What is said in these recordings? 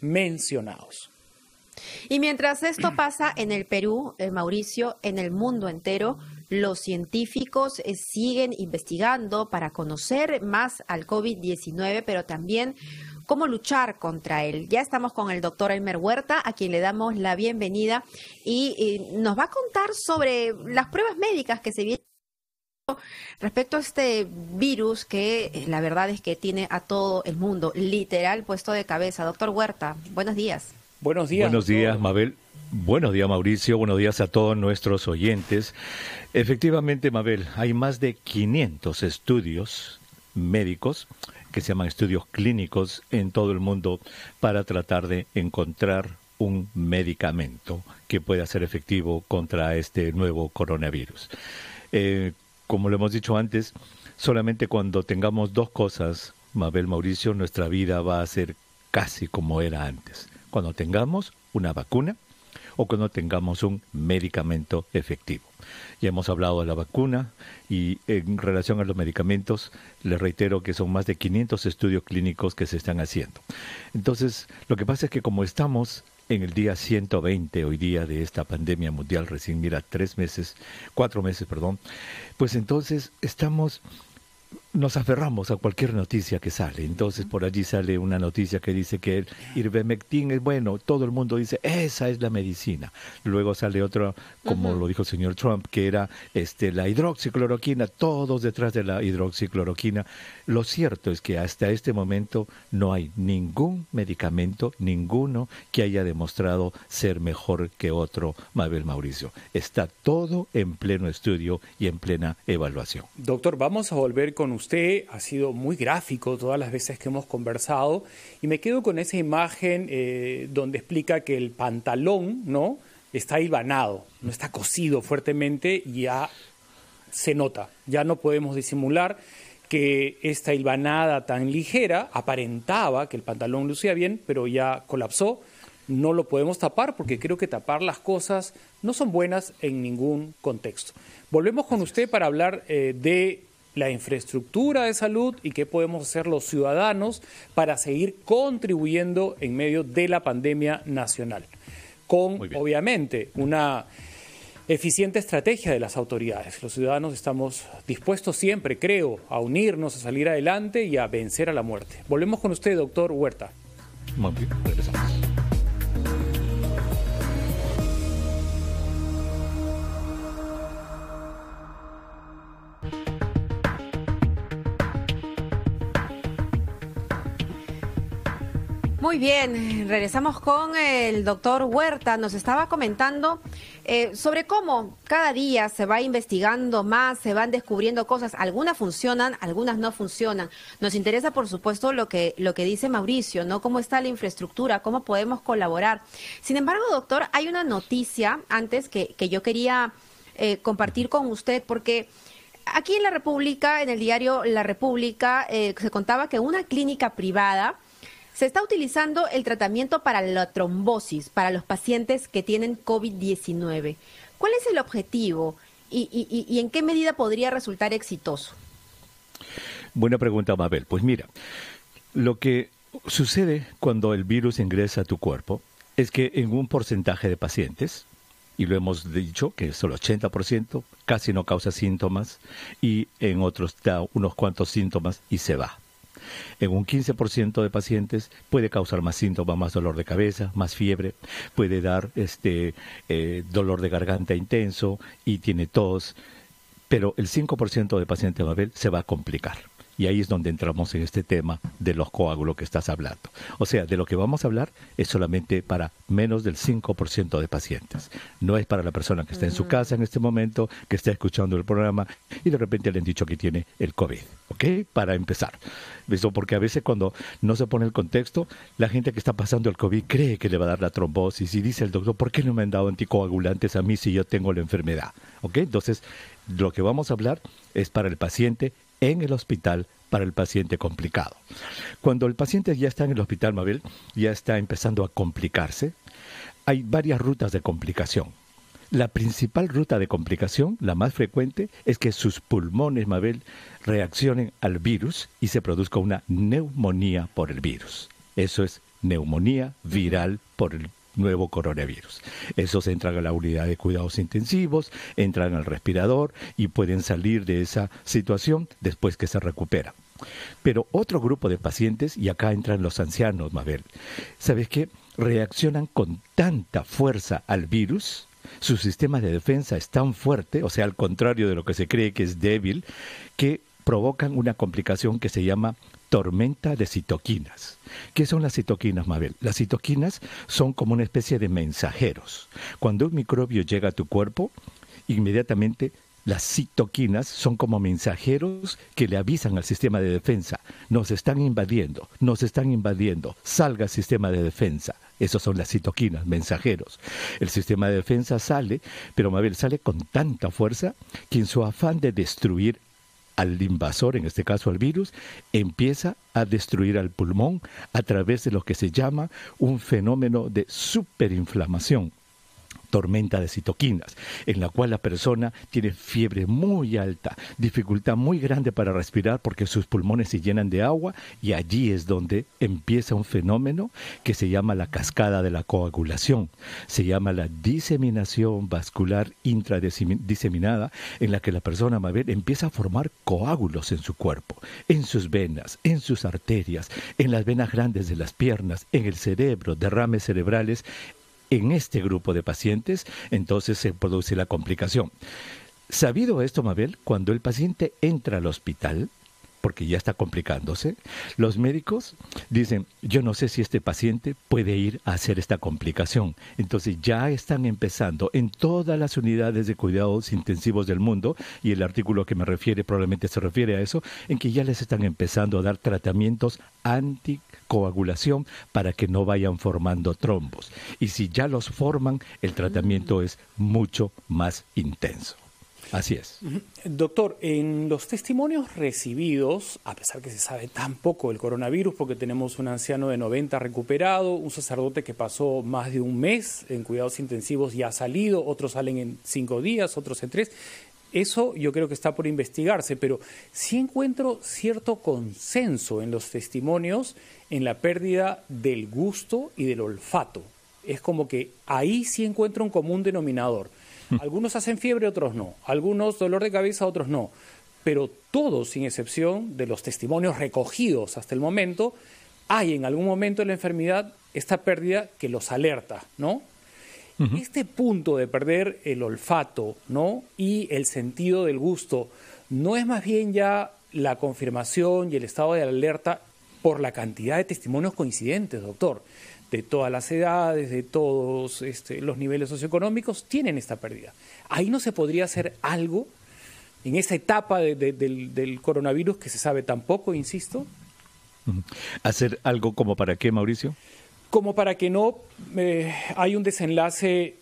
mencionados. Y mientras esto pasa en el Perú, en eh, Mauricio, en el mundo entero, los científicos eh, siguen investigando para conocer más al COVID-19, pero también cómo luchar contra él. Ya estamos con el doctor Elmer Huerta, a quien le damos la bienvenida y nos va a contar sobre las pruebas médicas que se vienen Respecto a este virus que eh, la verdad es que tiene a todo el mundo literal puesto de cabeza, doctor Huerta, buenos días. Buenos días. Buenos días, Mabel. Buenos días, Mauricio. Buenos días a todos nuestros oyentes. Efectivamente, Mabel, hay más de 500 estudios médicos que se llaman estudios clínicos en todo el mundo para tratar de encontrar un medicamento que pueda ser efectivo contra este nuevo coronavirus. Eh, como lo hemos dicho antes, solamente cuando tengamos dos cosas, Mabel Mauricio, nuestra vida va a ser casi como era antes. Cuando tengamos una vacuna o cuando tengamos un medicamento efectivo. Ya hemos hablado de la vacuna y en relación a los medicamentos, les reitero que son más de 500 estudios clínicos que se están haciendo. Entonces, lo que pasa es que como estamos en el día 120 hoy día de esta pandemia mundial recién mira tres meses cuatro meses perdón pues entonces estamos nos aferramos a cualquier noticia que sale. Entonces por allí sale una noticia que dice que el ivermectin es bueno. Todo el mundo dice, esa es la medicina. Luego sale otra, como lo dijo el señor Trump, que era este, la hidroxicloroquina. Todos detrás de la hidroxicloroquina. Lo cierto es que hasta este momento no hay ningún medicamento, ninguno, que haya demostrado ser mejor que otro, Mabel Mauricio. Está todo en pleno estudio y en plena evaluación. Doctor, vamos a volver con usted ha sido muy gráfico todas las veces que hemos conversado y me quedo con esa imagen eh, donde explica que el pantalón, ¿no? Está hilvanado, no está cosido fuertemente y ya se nota, ya no podemos disimular que esta hilvanada tan ligera aparentaba que el pantalón lucía bien, pero ya colapsó. No lo podemos tapar porque creo que tapar las cosas no son buenas en ningún contexto. Volvemos con usted para hablar eh, de la infraestructura de salud y qué podemos hacer los ciudadanos para seguir contribuyendo en medio de la pandemia nacional. Con, obviamente, una eficiente estrategia de las autoridades. Los ciudadanos estamos dispuestos siempre, creo, a unirnos, a salir adelante y a vencer a la muerte. Volvemos con usted, doctor Huerta. regresamos. Muy bien, regresamos con el doctor Huerta. Nos estaba comentando eh, sobre cómo cada día se va investigando más, se van descubriendo cosas. Algunas funcionan, algunas no funcionan. Nos interesa, por supuesto, lo que, lo que dice Mauricio, ¿no? Cómo está la infraestructura, cómo podemos colaborar. Sin embargo, doctor, hay una noticia antes que, que yo quería eh, compartir con usted, porque... Aquí en la República, en el diario La República, eh, se contaba que una clínica privada se está utilizando el tratamiento para la trombosis, para los pacientes que tienen COVID-19. ¿Cuál es el objetivo y, en qué medida podría resultar exitoso? Buena pregunta, Mabel. Pues mira, lo que sucede cuando el virus ingresa a tu cuerpo es que en un porcentaje de pacientes, y lo hemos dicho que es el 80%, casi no causa síntomas, y en otros da unos cuantos síntomas y se va. En un 15% de pacientes puede causar más síntomas, más dolor de cabeza, más fiebre, puede dar este eh, dolor de garganta intenso y tiene tos, pero el 5% de pacientes se va a complicar. Y ahí es donde entramos en este tema de los coágulos que estás hablando. O sea, de lo que vamos a hablar es solamente para menos del 5% de pacientes. No es para la persona que está en su mm. casa en este momento, que está escuchando el programa y de repente le han dicho que tiene el COVID. ¿Ok? Para empezar. Eso porque a veces cuando no se pone el contexto, la gente que está pasando el COVID cree que le va a dar la trombosis y dice el doctor, ¿por qué no me han dado anticoagulantes a mí si yo tengo la enfermedad? ¿Ok? Entonces, lo que vamos a hablar es para el paciente en el hospital para el paciente complicado. Cuando el paciente ya está en el hospital, Mabel, ya está empezando a complicarse, hay varias rutas de complicación. La principal ruta de complicación, la más frecuente, es que sus pulmones, Mabel, reaccionen al virus y se produzca una neumonía por el virus. Eso es neumonía viral por el nuevo coronavirus. Esos entran a la unidad de cuidados intensivos, entran al respirador y pueden salir de esa situación después que se recupera. Pero otro grupo de pacientes, y acá entran los ancianos, Mabel, ¿sabes qué? Reaccionan con tanta fuerza al virus, su sistema de defensa es tan fuerte, o sea, al contrario de lo que se cree que es débil, que provocan una complicación que se llama tormenta de citoquinas. ¿Qué son las citoquinas, Mabel? Las citoquinas son como una especie de mensajeros. Cuando un microbio llega a tu cuerpo, inmediatamente las citoquinas son como mensajeros que le avisan al sistema de defensa, nos están invadiendo, nos están invadiendo, salga el sistema de defensa. Esas son las citoquinas, mensajeros. El sistema de defensa sale, pero Mabel sale con tanta fuerza que en su afán de destruir al invasor, en este caso al virus, empieza a destruir al pulmón a través de lo que se llama un fenómeno de superinflamación tormenta de citoquinas, en la cual la persona tiene fiebre muy alta, dificultad muy grande para respirar porque sus pulmones se llenan de agua y allí es donde empieza un fenómeno que se llama la cascada de la coagulación. Se llama la diseminación vascular intradiseminada en la que la persona ver empieza a formar coágulos en su cuerpo, en sus venas, en sus arterias, en las venas grandes de las piernas, en el cerebro, derrames cerebrales en este grupo de pacientes, entonces se produce la complicación. Sabido esto, Mabel, cuando el paciente entra al hospital, porque ya está complicándose, los médicos dicen, yo no sé si este paciente puede ir a hacer esta complicación. Entonces ya están empezando en todas las unidades de cuidados intensivos del mundo, y el artículo que me refiere probablemente se refiere a eso, en que ya les están empezando a dar tratamientos anticoagulación para que no vayan formando trombos. Y si ya los forman, el tratamiento mm. es mucho más intenso. Así es. Doctor, en los testimonios recibidos, a pesar que se sabe tan poco del coronavirus, porque tenemos un anciano de 90 recuperado, un sacerdote que pasó más de un mes en cuidados intensivos y ha salido, otros salen en cinco días, otros en tres, eso yo creo que está por investigarse, pero sí encuentro cierto consenso en los testimonios en la pérdida del gusto y del olfato. Es como que ahí sí encuentro un común denominador. Algunos hacen fiebre, otros no. Algunos dolor de cabeza, otros no. Pero todos, sin excepción de los testimonios recogidos hasta el momento, hay en algún momento de la enfermedad esta pérdida que los alerta, ¿no? Este punto de perder el olfato, ¿no? Y el sentido del gusto, ¿no es más bien ya la confirmación y el estado de alerta por la cantidad de testimonios coincidentes, doctor? de todas las edades, de todos este, los niveles socioeconómicos, tienen esta pérdida. Ahí no se podría hacer algo en esta etapa del, coronavirus que se sabe tampoco, insisto. ¿Hacer algo como para qué, Mauricio? Como para que no eh, hay un desenlace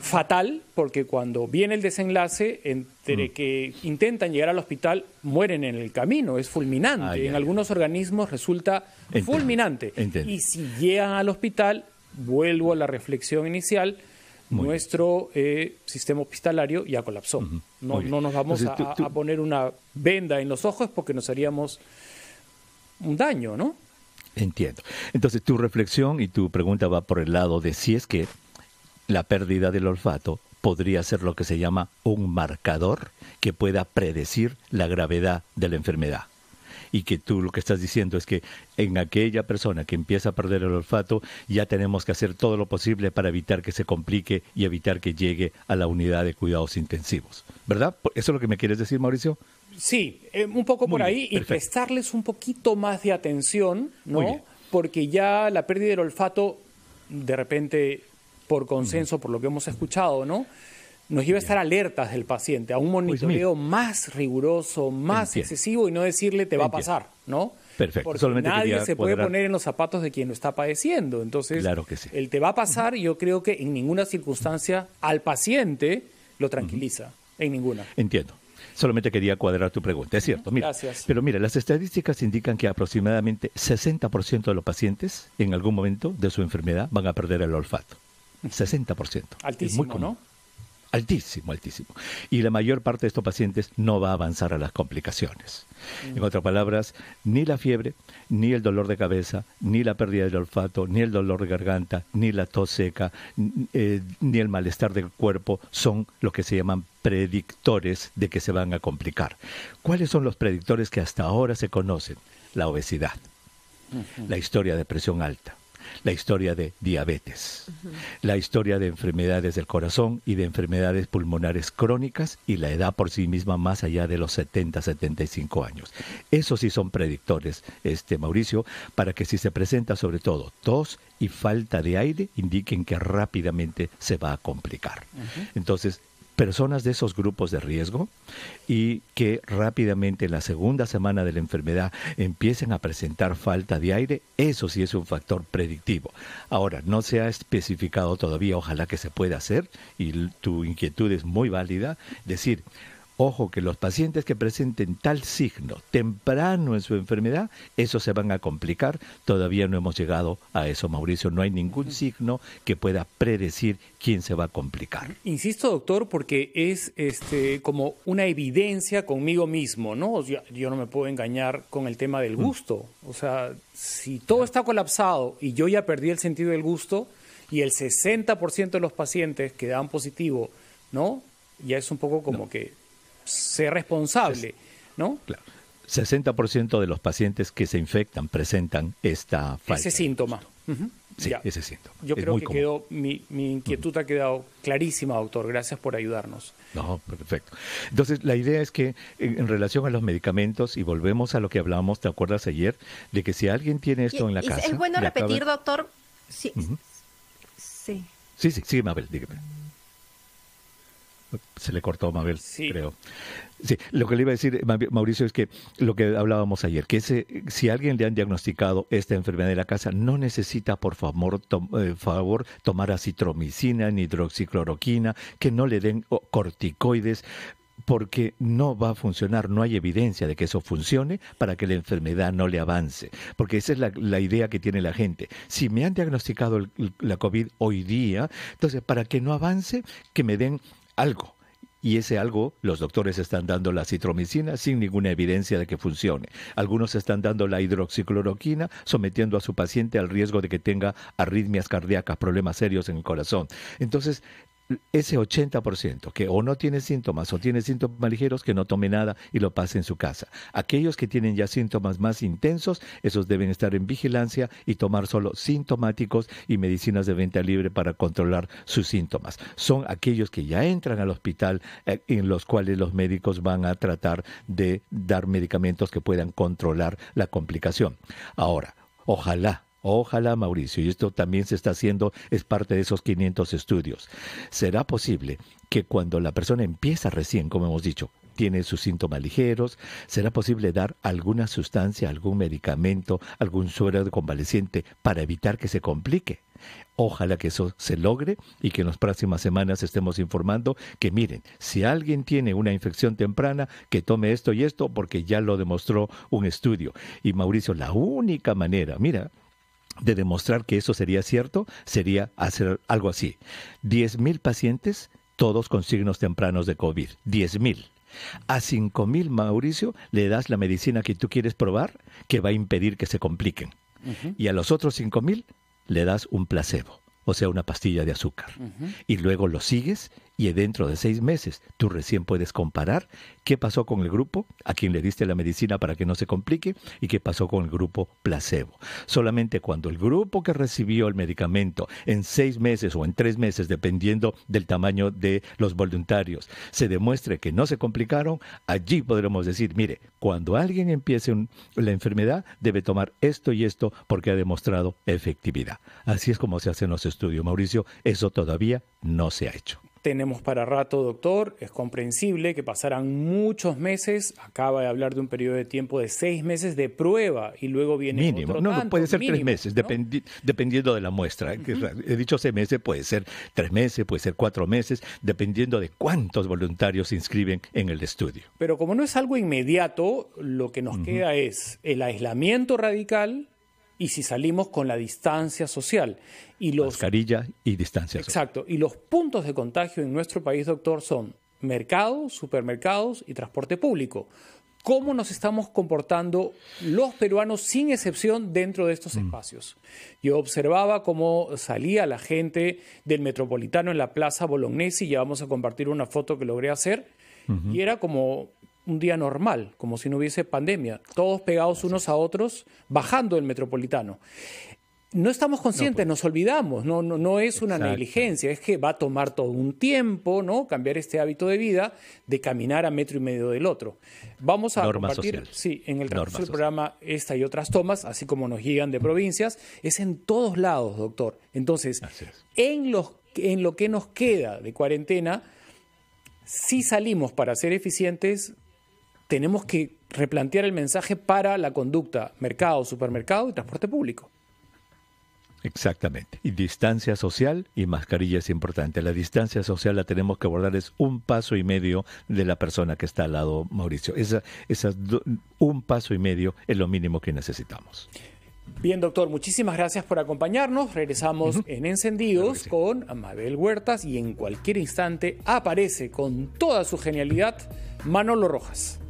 fatal porque cuando viene el desenlace entre mm. que intentan llegar al hospital mueren en el camino, es fulminante, en algunos organismos resulta fulminante. Y si llegan al hospital, vuelvo a la reflexión inicial, nuestro eh, sistema hospitalario ya colapsó. no, nos vamos a poner una venda en los ojos porque nos haríamos un daño, ¿no? Entiendo. Entonces tu reflexión y tu pregunta va por el lado de si es que la pérdida del olfato podría ser lo que se llama un marcador que pueda predecir la gravedad de la enfermedad. Y que tú lo que estás diciendo es que en aquella persona que empieza a perder el olfato ya tenemos que hacer todo lo posible para evitar que se complique y evitar que llegue a la unidad de cuidados intensivos. ¿Verdad? ¿Eso es lo que me quieres decir, Mauricio? Sí, eh, un poco por ahí y prestarles un poquito más de atención, ¿no? Porque ya la pérdida del olfato de repente por consenso, por lo que hemos escuchado, ¿no? Nos lleva a estar alertas del paciente, a un pues, monitoreo más riguroso, más excesivo y no decirle te va a pasar, ¿no? Perfecto. nadie se puede poner en los zapatos de quien lo está padeciendo. Entonces, el te va a pasar, yo creo que en ninguna circunstancia al paciente lo tranquiliza. En ninguna. Entiendo. Solamente quería cuadrar tu pregunta, es cierto. Mira, Gracias. Pero mira, las estadísticas indican que aproximadamente 60% de los pacientes en algún momento de su enfermedad van a perder el olfato. 60%. Altísimo, muy ¿no? Altísimo, altísimo. Y la mayor parte de estos pacientes no va a avanzar a las complicaciones. En otras palabras, ni la fiebre, ni el dolor de cabeza, ni la pérdida del olfato, ni el dolor de garganta, ni la tos seca, eh, ni el malestar del cuerpo son lo que se llaman predictores de que se van a complicar. ¿Cuáles son los predictores que hasta ahora se conocen? La obesidad, la historia de presión alta, la historia de diabetes, la historia de enfermedades del corazón y de enfermedades pulmonares crónicas y la edad por sí misma más allá de los 70, 75 años. Eso sí son predictores, este Mauricio, para que si se presenta sobre todo tos y falta de aire, indiquen que rápidamente se va a complicar. Entonces, personas de esos grupos de riesgo y que rápidamente en la segunda semana de la enfermedad empiecen a presentar falta de aire, eso sí es un factor predictivo. Ahora, no se ha especificado todavía, ojalá que se pueda hacer, y tu inquietud es muy válida, decir, Ojo que los pacientes que presenten tal signo temprano en su enfermedad, eso se van a complicar. Todavía no hemos llegado a eso, Mauricio. No hay ningún signo que pueda predecir quién se va a complicar. Insisto, doctor, porque es este como una evidencia conmigo mismo, ¿no? Yo, no me puedo engañar con el tema del mm. gusto. O sea, si todo está colapsado y yo ya perdí el sentido del gusto y el 60% de los pacientes que dan positivo, ¿no? Ya es un poco como que ser responsable, ¿no? Claro. 60% de los pacientes que se infectan presentan esta falta. Ese síntoma. Sí, ese síntoma. Yo creo que quedó, mi, inquietud ha quedado clarísima, doctor. Gracias por ayudarnos. No, perfecto. Entonces, la idea es que en, relación a los medicamentos, y volvemos a lo que hablábamos, ¿te acuerdas ayer? De que si alguien tiene esto en la casa... Es bueno repetir, doctor. Sí. sí. Sí, sí, sí, Mabel, dígame. Se le cortó Mabel, creo. Sí, lo que le iba a decir, Mauricio, es que lo que hablábamos ayer, que si a alguien le han diagnosticado esta enfermedad de la casa, no necesita, por favor, eh, favor tomar acitromicina, ni hidroxicloroquina, que no le den corticoides, porque no va a funcionar, no hay evidencia de que eso funcione para que la enfermedad no le avance, porque esa es la, idea que tiene la gente. Si me han diagnosticado la COVID hoy día, entonces para que no avance, que me den algo. Y ese algo, los doctores están dando la citromicina sin ninguna evidencia de que funcione. Algunos están dando la hidroxicloroquina, sometiendo a su paciente al riesgo de que tenga arritmias cardíacas, problemas serios en el corazón. Entonces, ese 80% que o no tiene síntomas o tiene síntomas ligeros, que no tome nada y lo pase en su casa. Aquellos que tienen ya síntomas más intensos, esos deben estar en vigilancia y tomar solo sintomáticos y medicinas de venta libre para controlar sus síntomas. Son aquellos que ya entran al hospital eh, en los cuales los médicos van a tratar de dar medicamentos que puedan controlar la complicación. Ahora, ojalá Ojalá, Mauricio, y esto también se está haciendo, es parte de esos 500 estudios. ¿Será posible que cuando la persona empieza recién, como hemos dicho, tiene sus síntomas ligeros, será posible dar alguna sustancia, algún medicamento, algún suero de convaleciente para evitar que se complique. Ojalá que eso se logre y que en las próximas semanas estemos informando que miren, si alguien tiene una infección temprana, que tome esto y esto porque ya lo demostró un estudio. Y Mauricio, la única manera, mira, de demostrar que eso sería cierto sería hacer algo así. 10.000 pacientes, todos con signos tempranos de COVID. 10.000. A 5.000, Mauricio, le das la medicina que tú quieres probar, que va a impedir que se compliquen. Y a los otros 5.000 le das un placebo, o sea, una pastilla de azúcar. Y luego lo sigues y dentro de seis meses tú recién puedes comparar qué pasó con el grupo a quien le diste la medicina para que no se complique y qué pasó con el grupo placebo. Solamente cuando el grupo que recibió el medicamento en seis meses o en tres meses, dependiendo del tamaño de los voluntarios, se demuestre que no se complicaron, allí podremos decir, mire, cuando alguien empiece la enfermedad debe tomar esto y esto porque ha demostrado efectividad. Así es como se hacen los estudios, Mauricio, eso todavía no se ha hecho. Tenemos para rato, doctor, es comprensible que pasaran muchos meses, acaba de hablar de un periodo de tiempo de seis meses de prueba y luego viene... Mínimo, otro no, no, puede ser tres meses, dependiendo de la muestra. He dicho seis meses, puede ser tres meses, puede ser cuatro meses, dependiendo de cuántos voluntarios se inscriben en el estudio. Pero como no es algo inmediato, lo que nos queda es el aislamiento radical, y si salimos con la distancia social. Y los, Mascarilla y distancia social. Exacto. Y los puntos de contagio en nuestro país, doctor, son mercados, supermercados y transporte público. ¿Cómo nos estamos comportando los peruanos sin excepción dentro de estos mm. espacios? Yo observaba cómo salía la gente del metropolitano en la Plaza Bolognesi, ya vamos a compartir una foto que logré hacer, y era como un día normal, como si no hubiese pandemia, todos pegados unos a otros, bajando el metropolitano. No estamos conscientes, pues. nos olvidamos, no, no, no es una negligencia, es que va a tomar todo un tiempo ¿no? cambiar este hábito de vida de caminar a metro y medio del otro. Vamos a compartir sí, en el transcurso del programa esta y otras tomas, así como nos llegan de provincias, es en todos lados, doctor. Entonces, en, los, en lo que nos queda de cuarentena, si salimos para ser eficientes, tenemos que replantear el mensaje para la conducta, mercado, supermercado y transporte público. Exactamente. Y distancia social y mascarilla es importante. La distancia social la tenemos que abordar es un paso y medio de la persona que está al lado, Mauricio. Esa, un paso y medio es lo mínimo que necesitamos. Bien, doctor, muchísimas gracias por acompañarnos. Regresamos en Encendidos con Amabel Huertas y en cualquier instante aparece con toda su genialidad Manolo Rojas.